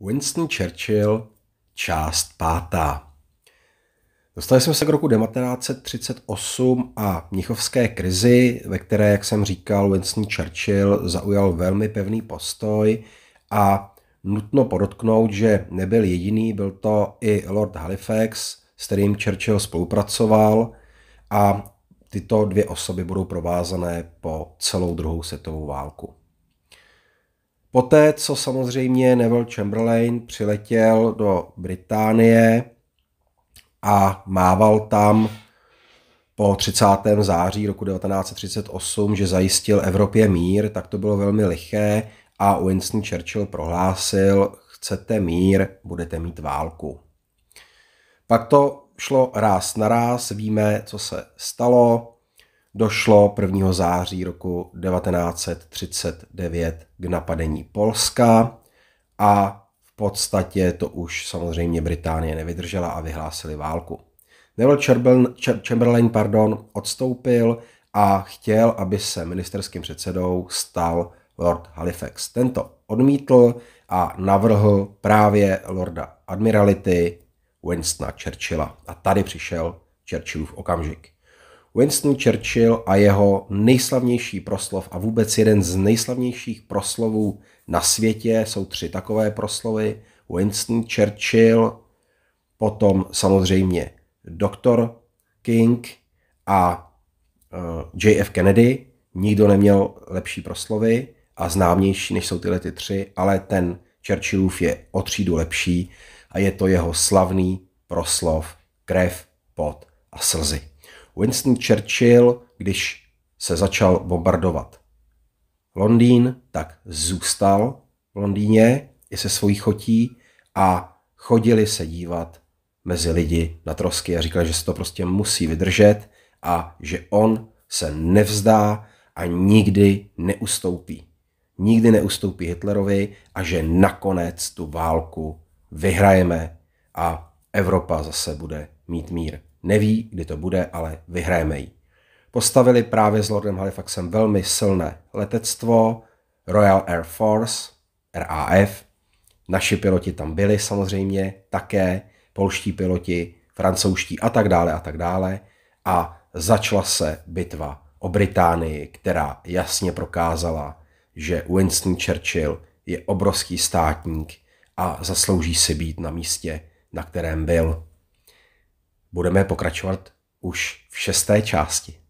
Winston Churchill, část pátá. Dostali jsme se k roku 1938 a mnichovské krizi, ve které, jak jsem říkal, Winston Churchill zaujal velmi pevný postoj a nutno podotknout, že nebyl jediný, byl to i Lord Halifax, s kterým Churchill spolupracoval a tyto dvě osoby budou provázané po celou druhou světovou válku. Poté, co samozřejmě Neville Chamberlain přiletěl do Británie a mával tam po 30. září roku 1938, že zajistil Evropě mír, tak to bylo velmi liché a Winston Churchill prohlásil, chcete mír, budete mít válku. Pak to šlo ráz na ráz, víme, co se stalo došlo 1. září roku 1939 k napadení Polska a v podstatě to už samozřejmě Británie nevydržela a vyhlásili válku. Neville Chamberlain pardon, odstoupil a chtěl, aby se ministerským předsedou stal Lord Halifax. Tento odmítl a navrhl právě Lorda Admirality Winstona Churchilla. A tady přišel Churchillův okamžik. Winston Churchill a jeho nejslavnější proslov a vůbec jeden z nejslavnějších proslovů na světě jsou tři takové proslovy. Winston Churchill, potom samozřejmě Dr. King a eh, JF Kennedy. Nikdo neměl lepší proslovy a známější, než jsou tyhle ty tři, ale ten Churchillův je o třídu lepší a je to jeho slavný proslov krev, pot a slzy. Winston Churchill, když se začal bombardovat Londýn, tak zůstal v Londýně i se svojí chotí a chodili se dívat mezi lidi na trosky a říkali, že se to prostě musí vydržet a že on se nevzdá a nikdy neustoupí. Nikdy neustoupí Hitlerovi a že nakonec tu válku vyhrajeme a Evropa zase bude mít mír. Neví, kdy to bude, ale vyhrajeme ji. Postavili právě s Lordem Halifaxem velmi silné letectvo, Royal Air Force, RAF. Naši piloti tam byli samozřejmě také, polští piloti, francouzští a tak dále a tak dále. A začala se bitva o Británii, která jasně prokázala, že Winston Churchill je obrovský státník a zaslouží si být na místě, na kterém byl budeme pokračovat už v šesté části.